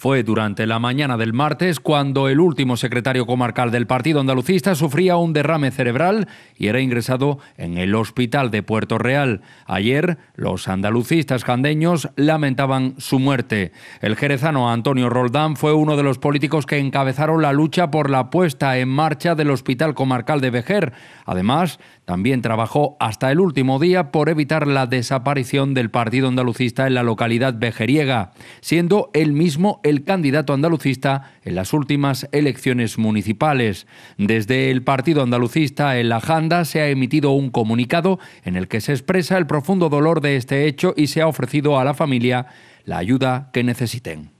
Fue durante la mañana del martes cuando el último secretario comarcal del Partido Andalucista sufría un derrame cerebral y era ingresado en el hospital de Puerto Real. Ayer, los andalucistas candeños lamentaban su muerte. El jerezano Antonio Roldán fue uno de los políticos que encabezaron la lucha por la puesta en marcha del Hospital Comarcal de Vejer. Además, también trabajó hasta el último día por evitar la desaparición del Partido Andalucista en la localidad vejeriega, siendo él mismo el candidato andalucista en las últimas elecciones municipales. Desde el partido andalucista en la Janda se ha emitido un comunicado en el que se expresa el profundo dolor de este hecho y se ha ofrecido a la familia la ayuda que necesiten.